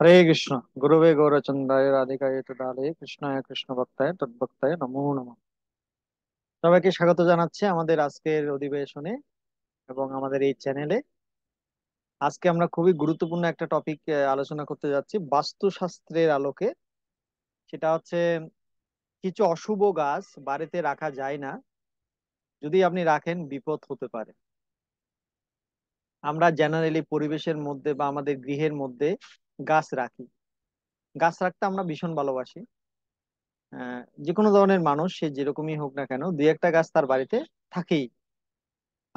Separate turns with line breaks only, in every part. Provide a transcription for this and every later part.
ഹരേ കൃഷ്ണ ഗുരുവേ ഗൗരചന്ദ്രായ রাধিকায় തദാലയ കൃഷ്ണായ കൃഷ്ണ ഭക്തായ তদ্ভক্তায় নমো নম সবাইকে স্বাগত জানাচ্ছি আমাদের আজকের অধিবেশনে এবং আমাদের এই চ্যানেলে আজকে আমরা খুবই গুরুত্বপূর্ণ একটা টপিক আলোচনা করতে যাচ্ছি বাস্তুশাস্ত্রের আলোকে সেটা হচ্ছে কিছু অশুভ গাছ বাড়িতে রাখা যায় না যদি আপনি রাখেন বিপদ হতে পারে আমরা জেনারেলি পরিবেশের মধ্যে বা আমাদের গৃহের মধ্যে গাছ রাখি গাছ রাখতে আমরা ভীষণ ভালোবাসি যে কোনো ধরনের মানুষ সে যেরকমই হোক না কেন দুই একটা গাছ তার বাড়িতে থাকেই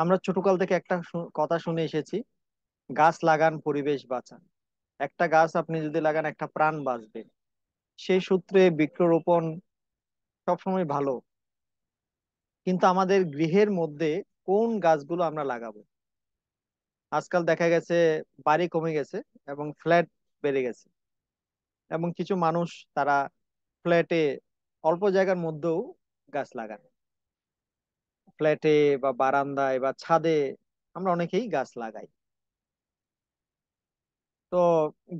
আমরা ছোটকাল থেকে একটা কথা শুনে এসেছি গাছ লাগান পরিবেশ বাঁচান একটা গাছ আপনি যদি লাগান একটা প্রাণ বাঁচবে সেই সূত্রে বৃক্ষরোপণ সবসময় ভালো কিন্তু আমাদের গৃহের মধ্যে কোন গাছগুলো আমরা লাগাবো আজকাল দেখা গেছে বাড়ি কমে গেছে এবং ফ্ল্যাট বেড়ে গেছে এবং কিছু মানুষ তারা ফ্ল্যাটে অল্প জায়গার মধ্যেও গাছ লাগান ফ্ল্যাটে বা বারান্দায় বা ছাদে আমরা অনেকেই গাছ লাগাই তো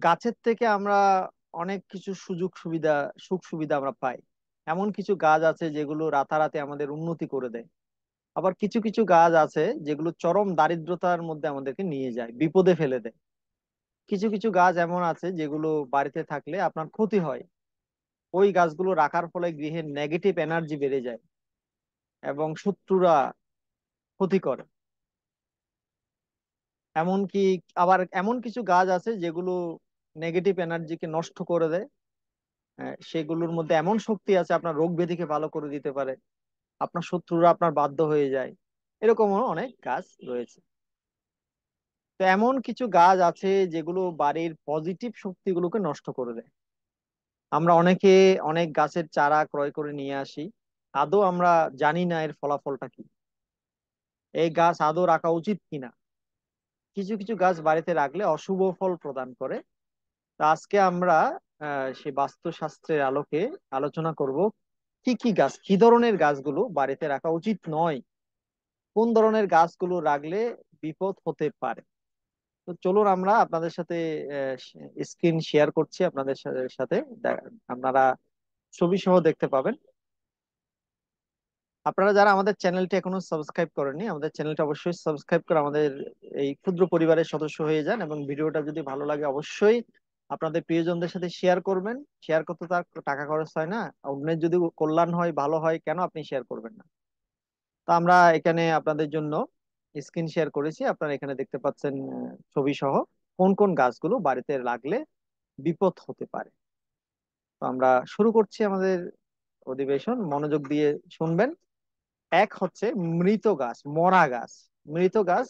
গাছের থেকে আমরা অনেক কিছু সুযোগ সুবিধা সুখ সুবিধা আমরা পাই এমন কিছু গাছ আছে যেগুলো রাতারাতি আমাদের উন্নতি করে দেয় আবার কিছু কিছু গাছ আছে যেগুলো চরম দারিদ্রতার মধ্যে আমাদেরকে নিয়ে যায় বিপদে ফেলে দেয় কিছু কিছু গাছ এমন আছে যেগুলো বাড়িতে থাকলে আপনার ক্ষতি হয় ওই গাছগুলো রাখার ফলে গৃহের নেগেটিভ এনার্জি বেড়ে যায় এবং শত্রুরা ক্ষতি করে এমনকি আবার এমন কিছু গাছ আছে যেগুলো নেগেটিভ এনার্জিকে নষ্ট করে দেয় সেগুলোর মধ্যে এমন শক্তি আছে আপনার রোগ ব্যাধিকে ভালো করে দিতে পারে আপনার শত্রুরা আপনার বাধ্য হয়ে যায় এরকমও অনেক গাছ রয়েছে তো এমন কিছু গাছ আছে যেগুলো বাড়ির পজিটিভ শক্তিগুলোকে নষ্ট করে দেয় আমরা অনেকে অনেক গাছের চারা ক্রয় করে নিয়ে আসি আদৌ আমরা জানি না এর ফলাফলটা কি এই গাছ আদৌ রাখা উচিত কিনা কিছু কিছু গাছ বাড়িতে রাখলে অশুভ ফল প্রদান করে তা আজকে আমরা সে বাস্তুশাস্ত্রের আলোকে আলোচনা করব কি কি গাছ কি ধরনের গাছগুলো বাড়িতে রাখা উচিত নয় কোন ধরনের গাছগুলো রাখলে বিপদ হতে পারে তো চলুন আমরা আপনাদের সাথে স্ক্রিন শেয়ার করছি আপনাদের সাথে আপনারা ছবি সহ দেখতে পাবেন আপনারা যারা আমাদের চ্যানেলটি এখনো সাবস্ক্রাইব করেননি আমাদের চ্যানেলটা অবশ্যই সাবস্ক্রাইব করে আমাদের এই ক্ষুদ্র পরিবারের সদস্য হয়ে যান এবং ভিডিওটা যদি ভালো লাগে অবশ্যই আপনাদের প্রিয়জনদের সাথে শেয়ার করবেন শেয়ার করতে তার টাকা খরচ হয় না অন্যের যদি কল্যাণ হয় ভালো হয় কেন আপনি শেয়ার করবেন না তো আমরা এখানে আপনাদের জন্য স্ক্রিন শেয়ার করেছি আপনারা এখানে দেখতে পাচ্ছেন ছবি সহ কোন কোন গাছগুলো বাড়িতে লাগলে বিপদ হতে পারে তো আমরা শুরু করছি আমাদের অধিবেশন মনোযোগ দিয়ে শুনবেন এক হচ্ছে মৃত গাছ মরা গাছ মৃত গাছ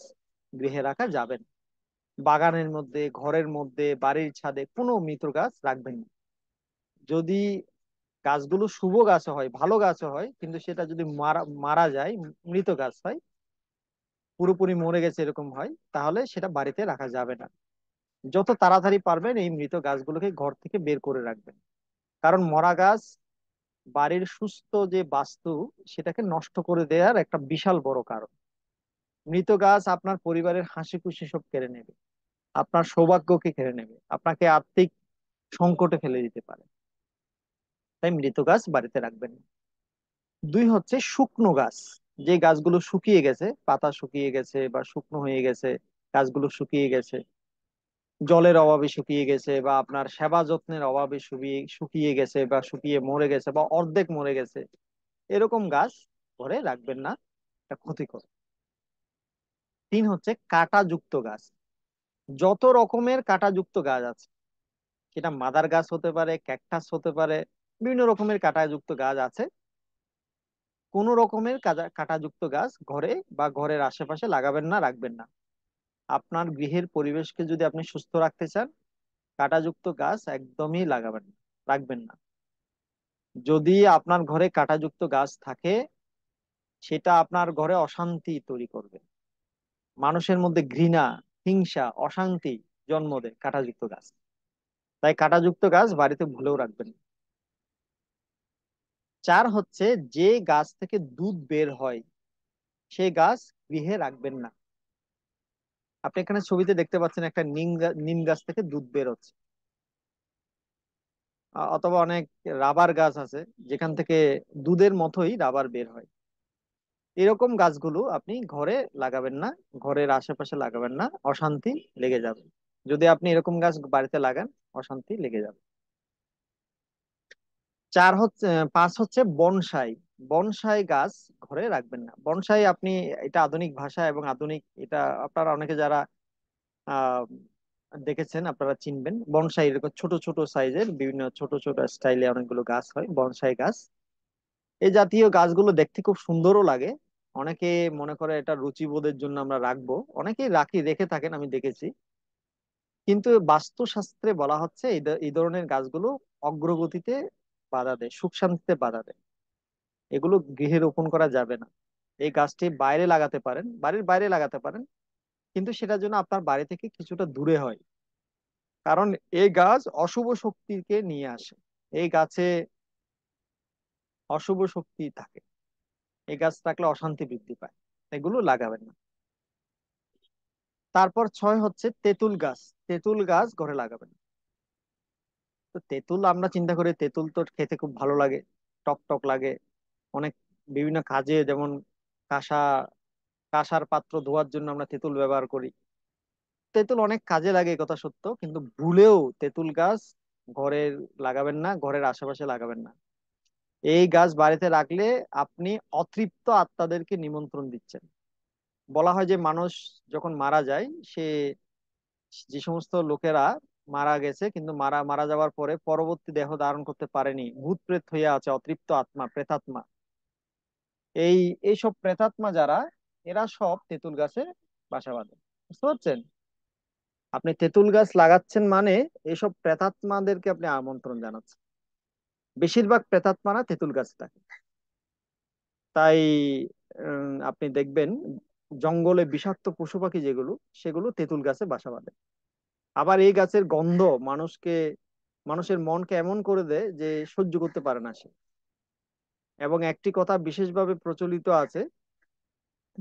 গৃহে রাখা যাবে না বাগানের মধ্যে ঘরের মধ্যে বাড়ির ছাদে কোনো মৃত গাছ রাখবেন না যদি গাছগুলো শুভ গাছ হয় ভালো গাছ হয় কিন্তু সেটা যদি মারা মারা যায় মৃত গাছ হয় পুরোপুরি মরে গেছে এরকম হয় তাহলে সেটা বাড়িতে রাখা যাবে না যত তাড়াতাড়ি পারবেন এই মৃত গাছগুলোকে ঘর থেকে বের করে রাখবেন কারণ মরা গাছ বাড়ির সুস্থ যে বাস্তু সেটাকে নষ্ট করে দেওয়ার একটা বিশাল বড় কারণ মৃত গাছ আপনার পরিবারের হাসি খুশি সব কেড়ে নেবে আপনার সৌভাগ্যকে কেড়ে নেবে আপনাকে আর্থিক সংকটে ফেলে দিতে পারে তাই মৃত গাছ বাড়িতে রাখবেন না দুই হচ্ছে শুকনো গাছ যে গাছগুলো শুকিয়ে গেছে পাতা শুকিয়ে গেছে বা শুকনো হয়ে গেছে গাছগুলো শুকিয়ে গেছে জলের অভাবে শুকিয়ে গেছে বা আপনার সেবা যত্নের অভাবে শুকিয়ে শুকিয়ে গেছে বা শুকিয়ে মরে গেছে বা অর্ধেক মরে গেছে এরকম গাছ ঘরে রাখবেন না এটা ক্ষতিকর তিন হচ্ছে কাঁটাযুক্ত গাছ যত রকমের কাঁটাযুক্ত গাছ আছে সেটা মাদার গাছ হতে পারে ক্যাকটাস হতে পারে বিভিন্ন রকমের কাঁটাযুক্ত গাছ আছে কোন রকমের কাঁটাযুক্ত গাছ ঘরে বা ঘরের আশেপাশে লাগাবেন না রাখবেন না আপনার গৃহের পরিবেশকে যদি আপনি সুস্থ রাখতে চান কাটাযুক্ত গাছ একদমই লাগাবেন না রাখবেন না যদি আপনার ঘরে কাঁটাযুক্ত গাছ থাকে সেটা আপনার ঘরে অশান্তি তৈরি করবে মানুষের মধ্যে ঘৃণা হিংসা অশান্তি জন্ম দেয় কাঁটাযুক্ত গাছ তাই কাঁটাযুক্ত গাছ বাড়িতে ভুলেও রাখবেন না চার হচ্ছে যে গাছ থেকে দুধ বের হয় সেই গাছ গৃহে রাখবেন না আপনি এখানে ছবিতে দেখতে পাচ্ছেন একটা নিম গাছ থেকে দুধ বের হচ্ছে অথবা অনেক রাবার গাছ আছে যেখান থেকে দুধের মতোই রাবার বের হয় এরকম গাছগুলো আপনি ঘরে লাগাবেন না ঘরের আশেপাশে লাগাবেন না অশান্তি লেগে যাবে যদি আপনি এরকম গাছ বাড়িতে লাগান অশান্তি লেগে যাবে চার হচ্ছে পাঁচ হচ্ছে বনসাই বনসাই গাছ ঘরে রাখবেন না বনসাই আপনি এটা আধুনিক ভাষা এবং আধুনিক এটা আপনারা অনেকে যারা দেখেছেন আপনারা চিনবেন বনসাই এরকম ছোট ছোট সাইজের বিভিন্ন ছোট ছোট স্টাইলে অনেকগুলো গাছ হয় বনসাই গাছ এই জাতীয় গাছগুলো দেখতে খুব সুন্দরও লাগে অনেকে মনে করে এটা রুচিবোধের জন্য আমরা রাখবো অনেকেই রাখি রেখে থাকেন আমি দেখেছি কিন্তু বাস্তুশাস্ত্রে বলা হচ্ছে এই ধরনের গাছগুলো অগ্রগতিতে বাধা দেয় সুখ শান্তিতে বাধা দেয় এগুলো গৃহে রোপণ করা যাবে না এই গাছটি বাইরে লাগাতে পারেন বাড়ির বাইরে লাগাতে পারেন কিন্তু সেটার জন্য আপনার বাড়ি থেকে কিছুটা দূরে হয় কারণ এই গাছ অশুভ শক্তিকে নিয়ে আসে এই গাছে অশুভ শক্তি থাকে এই গাছ থাকলে অশান্তি বৃদ্ধি পায় এগুলো লাগাবেন না তারপর ছয় হচ্ছে তেঁতুল গাছ তেঁতুল গাছ ঘরে লাগাবেন তো তেঁতুল আমরা চিন্তা করি তেঁতুল তো খেতে খুব ভালো লাগে টক টক লাগে অনেক বিভিন্ন কাজে যেমন কাঁসা কাঁসার পাত্র ধোয়ার জন্য আমরা তেঁতুল ব্যবহার করি তেঁতুল অনেক কাজে লাগে কথা সত্য কিন্তু ভুলেও তেঁতুল গাছ ঘরে লাগাবেন না ঘরের আশেপাশে লাগাবেন না এই গাছ বাড়িতে রাখলে আপনি অতৃপ্ত আত্মাদেরকে নিমন্ত্রণ দিচ্ছেন বলা হয় যে মানুষ যখন মারা যায় সে যে সমস্ত লোকেরা মারা গেছে কিন্তু মারা মারা যাওয়ার পরে পরবর্তী দেহ ধারণ করতে পারেনি ভূত প্রেত হইয়া আছে অতৃপ্ত আত্মা প্রেতাত্মা এই এইসব প্রেতাত্মা যারা এরা সব তেঁতুল গাছে বাসা বাঁধে বুঝতে পারছেন আপনি তেঁতুল গাছ লাগাচ্ছেন মানে এইসব প্রেতাত্মাদেরকে আপনি আমন্ত্রণ জানাচ্ছেন বেশিরভাগ প্রেতাত্মারা তেঁতুল গাছে থাকে তাই আপনি দেখবেন জঙ্গলে বিষাক্ত পশু পাখি যেগুলো সেগুলো তেঁতুল গাছে বাসা বাঁধে আবার এই গাছের গন্ধ মানুষকে মানুষের মনকে এমন করে দেয় যে সহ্য করতে পারে না সে এবং একটি কথা বিশেষভাবে প্রচলিত আছে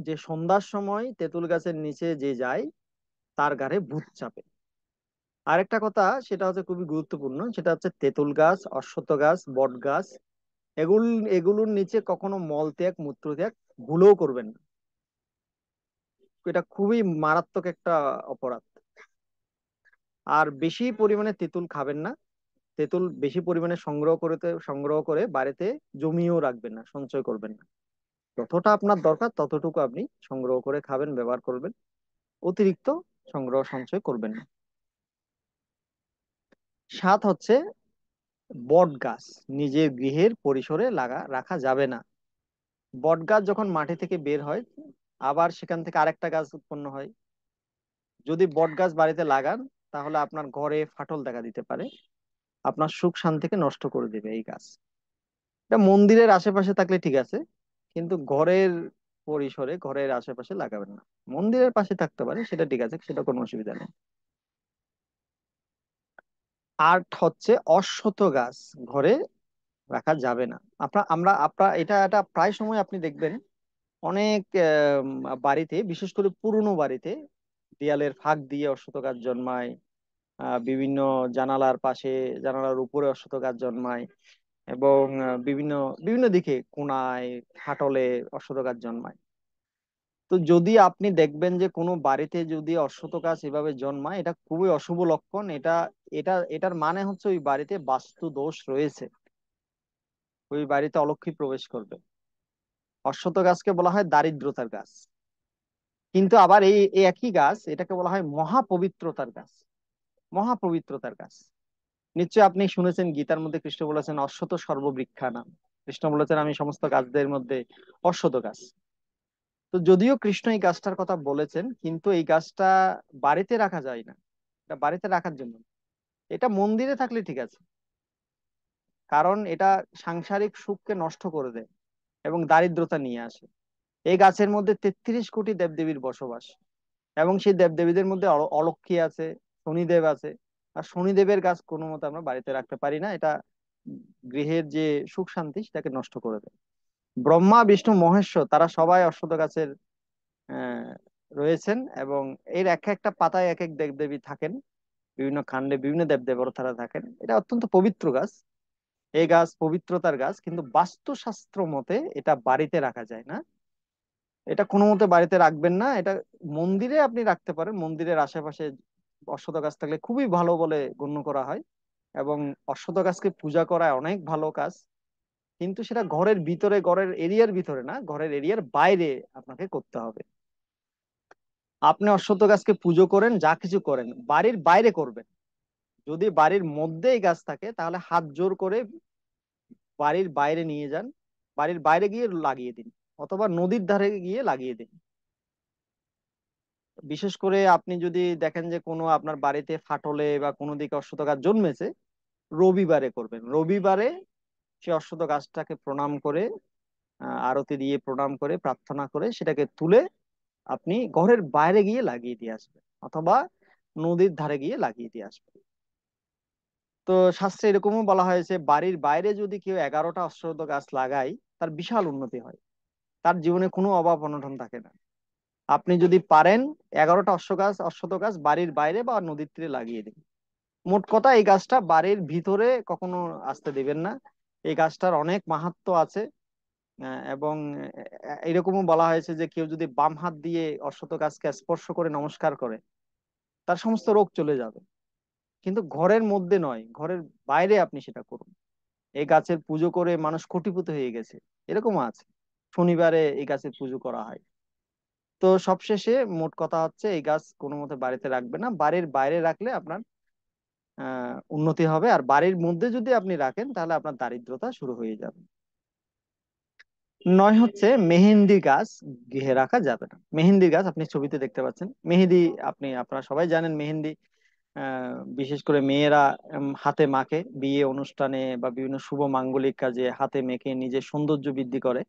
যে সন্ধ্যার সময় তেঁতুল গাছের নিচে যে যায় তার গাড়ে ভূত চাপে আরেকটা কথা সেটা হচ্ছে খুবই গুরুত্বপূর্ণ সেটা হচ্ছে তেঁতুল গাছ অশ্বত্থ গাছ বট গাছ এগুল এগুলোর নিচে কখনো মল ত্যাগ মূত্র ত্যাগ ভুলেও করবেন না এটা খুবই মারাত্মক একটা অপরাধ আর বেশি পরিমাণে তেঁতুল খাবেন না তেঁতুল বেশি পরিমাণে সংগ্রহ করতে সংগ্রহ করে বাড়িতে জমিও রাখবেন না সঞ্চয় করবেন না যতটা আপনার দরকার ততটুকু আপনি সংগ্রহ করে খাবেন ব্যবহার করবেন অতিরিক্ত সংগ্রহ সঞ্চয় করবেন না সাত হচ্ছে বট গাছ নিজের গৃহের পরিসরে লাগা রাখা যাবে না বট গাছ যখন মাটি থেকে বের হয় আবার সেখান থেকে আরেকটা গাছ উৎপন্ন হয় যদি বট গাছ বাড়িতে লাগান তাহলে আপনার ঘরে ফাটল দেখা দিতে পারে আপনার সুখ শান্তিকে নষ্ট করে দেবে এই গাছ এটা মন্দিরের আশেপাশে থাকলে ঠিক আছে কিন্তু ঘরের পরিসরে ঘরের আশেপাশে লাগাবেন না মন্দিরের পাশে থাকতে পারে সেটা ঠিক আছে সেটা কোনো অসুবিধা নেই আর্ট হচ্ছে অশ্বত গাছ ঘরে রাখা যাবে না আপনার আমরা আপনার এটা এটা প্রায় সময় আপনি দেখবেন অনেক বাড়িতে বিশেষ করে পুরনো বাড়িতে দেয়ালের ফাঁক দিয়ে অশ্বত গাছ জন্মায় বিভিন্ন জানালার পাশে জানালার উপরে অশ্বত গাছ জন্মায় এবং বিভিন্ন বিভিন্ন দিকে কোনায় খাটলে অশ্বত গাছ জন্মায় তো যদি আপনি দেখবেন যে কোনো বাড়িতে যদি অশ্বত গাছ এভাবে জন্মায় এটা খুবই অশুভ লক্ষণ এটা এটা এটার মানে হচ্ছে ওই বাড়িতে বাস্তু দোষ রয়েছে ওই বাড়িতে অলক্ষী প্রবেশ করবে অশ্বত গাছকে বলা হয় দারিদ্রতার গাছ কিন্তু আবার এই একই গাছ এটাকে বলা হয় মহাপবিত্রতার গাছ মহাপবিত্রতার গাছ নিশ্চয় আপনি শুনেছেন গীতার মধ্যে কৃষ্ণ বলেছেন অশ্বত সর্ববৃক্ষা নাম কৃষ্ণ বলেছেন আমি সমস্ত গাছদের মধ্যে অশ্বত গাছ তো যদিও কৃষ্ণ এই গাছটার কথা বলেছেন কিন্তু এই গাছটা বাড়িতে রাখা যায় না এটা বাড়িতে রাখার জন্য এটা মন্দিরে থাকলে ঠিক আছে কারণ এটা সাংসারিক সুখকে নষ্ট করে দেয় এবং দারিদ্রতা নিয়ে আসে এই গাছের মধ্যে তেত্রিশ কোটি দেবদেবীর বসবাস এবং সেই দেবদেবীদের মধ্যে অলক্ষী আছে শনিদেব আছে আর শনিদেবের গাছ কোনো মতো আমরা বাড়িতে রাখতে পারি না এটা গৃহের যে সুখ শান্তি সেটাকে নষ্ট করে দেয় ব্রহ্মা বিষ্ণু মহেশ্বর তারা সবাই অশ্বত গাছের রয়েছেন এবং এর এক একটা পাতায় এক এক দেবদেবী থাকেন বিভিন্ন খান্ডে বিভিন্ন তারা থাকেন এটা অত্যন্ত পবিত্র গাছ এই গাছ পবিত্রতার গাছ কিন্তু বাস্তুশাস্ত্র মতে এটা বাড়িতে রাখা যায় না এটা কোনো মতে বাড়িতে রাখবেন না এটা মন্দিরে আপনি রাখতে পারেন মন্দিরের আশেপাশে অশ্বত গাছ থাকলে খুবই ভালো বলে গণ্য করা হয় এবং অশ্বত গাছকে পূজা করা অনেক ভালো কাজ কিন্তু সেটা ঘরের ভিতরে ঘরের এরিয়ার ভিতরে না ঘরের এরিয়ার বাইরে আপনাকে করতে হবে আপনি অশ্বত্থ গাছকে পুজো করেন যা কিছু করেন বাড়ির বাইরে করবেন যদি বাড়ির মধ্যেই গাছ থাকে তাহলে হাত জোর করে বাড়ির বাইরে নিয়ে যান বাড়ির বাইরে গিয়ে লাগিয়ে দিন অথবা নদীর ধারে গিয়ে লাগিয়ে দিন বিশেষ করে আপনি যদি দেখেন যে কোনো আপনার বাড়িতে ফাটলে বা কোনো দিকে অশ্বত্থ গাছ জন্মেছে রবিবারে করবেন রবিবারে সে অশ্বত গাছটাকে প্রণাম করে আরতি দিয়ে প্রণাম করে প্রার্থনা করে সেটাকে তুলে আপনি ঘরের বাইরে গিয়ে লাগিয়ে দিয়ে আসবেন অথবা নদীর ধারে গিয়ে লাগিয়ে দিয়ে আসবেন তো শাস্ত্রে এরকমও বলা হয়েছে বাড়ির বাইরে যদি কেউ এগারোটা অশ্বত গাছ লাগায় তার বিশাল উন্নতি হয় তার জীবনে কোনো অভাব অনটন থাকে না আপনি যদি পারেন এগারোটা অশ্ব গাছ অশ্বত গাছ বাড়ির বাইরে বা নদীর তীরে লাগিয়ে দিন মোট কথা এই গাছটা বাড়ির ভিতরে কখনো আসতে দেবেন না এই গাছটার অনেক মাহাত্ম আছে এবং এরকমও বলা হয়েছে যে কেউ যদি বাম হাত দিয়ে অশ্বত গাছকে স্পর্শ করে নমস্কার করে তার সমস্ত রোগ চলে যাবে কিন্তু ঘরের মধ্যে নয় ঘরের বাইরে আপনি সেটা করুন এই গাছের পুজো করে মানুষ কোটিপতি হয়ে গেছে এরকম আছে শনিবারে এই গাছের পুজো করা হয় তো সবশেষে মোট কথা হচ্ছে এই গাছ কোনো মতে বাড়িতে রাখবে না বাড়ির বাইরে রাখলে আপনার উন্নতি হবে আর বাড়ির মধ্যে যদি আপনি রাখেন তাহলে আপনার দারিদ্রতা শুরু হয়ে যাবে নয় হচ্ছে মেহেন্দি গাছ গৃহে রাখা যাবে না মেহেন্দি গাছ আপনি ছবিতে দেখতে পাচ্ছেন মেহেন্দি আপনি আপনারা সবাই জানেন মেহেন্দি বিশেষ করে মেয়েরা হাতে মাখে বিয়ে অনুষ্ঠানে বা বিভিন্ন শুভ মাঙ্গলিক কাজে হাতে মেখে নিজের সৌন্দর্য বৃদ্ধি করে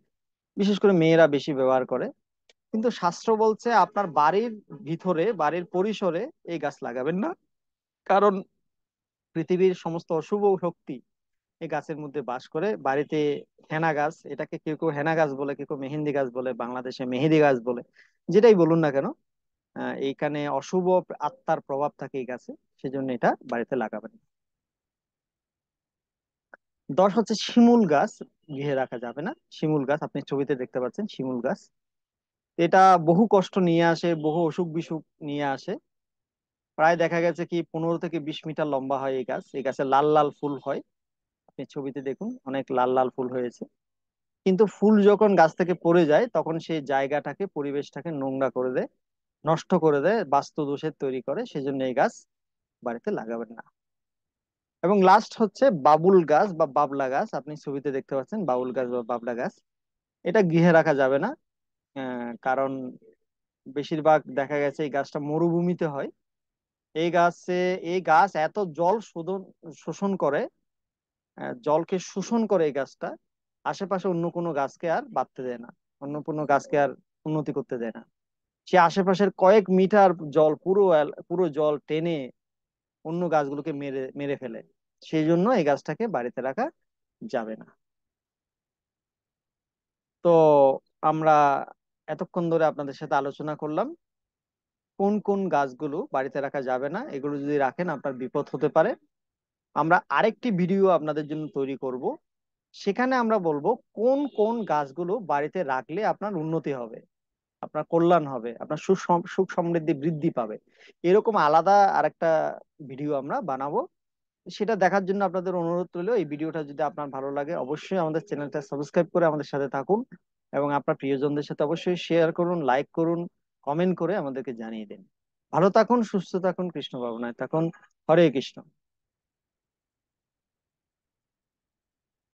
বিশেষ করে মেয়েরা বেশি ব্যবহার করে কিন্তু শাস্ত্র বলছে আপনার বাড়ির ভিতরে বাড়ির পরিসরে এই গাছ লাগাবেন না কারণ পৃথিবীর সমস্ত অশুভ শক্তি এই গাছের মধ্যে বাস করে বাড়িতে হেনা গাছ এটাকে কেউ কেউ হেনা গাছ বলে কেউ কেউ মেহেন্দি গাছ বলে বাংলাদেশে মেহেদি গাছ বলে যেটাই বলুন না কেন এইখানে অশুভ আত্মার প্রভাব থাকে এই গাছে সেজন্য এটা বাড়িতে লাগাবেন দশ হচ্ছে শিমুল গাছ গৃহে রাখা যাবে না শিমুল গাছ আপনি ছবিতে দেখতে পাচ্ছেন শিমুল গাছ এটা বহু কষ্ট নিয়ে আসে বহু অসুখ বিসুখ নিয়ে আসে প্রায় দেখা গেছে কি পনেরো থেকে বিশ মিটার লম্বা হয় এই গাছ এই গাছে লাল লাল ফুল হয় আপনি ছবিতে দেখুন অনেক লাল লাল ফুল হয়েছে কিন্তু ফুল যখন গাছ থেকে পড়ে যায় তখন সেই জায়গাটাকে পরিবেশটাকে নোংরা করে দেয় নষ্ট করে দেয় বাস্তু দোষের তৈরি করে সেজন্য এই গাছ বাড়িতে লাগাবেন না এবং লাস্ট হচ্ছে বাবুল গাছ বা বাবলা গাছ আপনি ছবিতে দেখতে পাচ্ছেন বাবুল গাছ বা বাবলা গাছ এটা গৃহে রাখা যাবে না কারণ বেশিরভাগ দেখা গেছে এই গাছটা মরুভূমিতে হয় এই গাছে এই গাছ এত জল শোধন শোষণ করে জলকে শোষণ করে এই গাছটা আশেপাশে অন্য কোনো গাছকে আর বাঁধতে দেয় না অন্য কোনো গাছকে আর উন্নতি করতে দেয় না সে আশেপাশের কয়েক মিটার জল পুরো পুরো জল টেনে অন্য গাছগুলোকে মেরে মেরে ফেলে সেই জন্য এই গাছটাকে বাড়িতে রাখা যাবে না তো আমরা এতক্ষণ ধরে আপনাদের সাথে আলোচনা করলাম কোন কোন গাছগুলো বাড়িতে রাখা যাবে না এগুলো যদি রাখেন আপনার বিপদ হতে পারে আমরা আরেকটি ভিডিও আপনাদের জন্য তৈরি করব সেখানে আমরা বলবো কোন কোন গাছগুলো বাড়িতে রাখলে আপনার উন্নতি হবে আপনার কল্যাণ হবে আপনার সুখ সুখ সমৃদ্ধি বৃদ্ধি পাবে এরকম আলাদা আর একটা ভিডিও আমরা বানাবো সেটা দেখার জন্য আপনাদের অনুরোধ রইল এই ভিডিওটা যদি আপনার ভালো লাগে অবশ্যই আমাদের চ্যানেলটা সাবস্ক্রাইব করে আমাদের সাথে থাকুন এবং আপনার প্রিয়জনদের সাথে অবশ্যই শেয়ার করুন লাইক করুন কমেন্ট করে আমাদেরকে জানিয়ে দিন ভালো থাকুন সুস্থ থাকুন কৃষ্ণ ভাবনায় থাকুন হরে কৃষ্ণ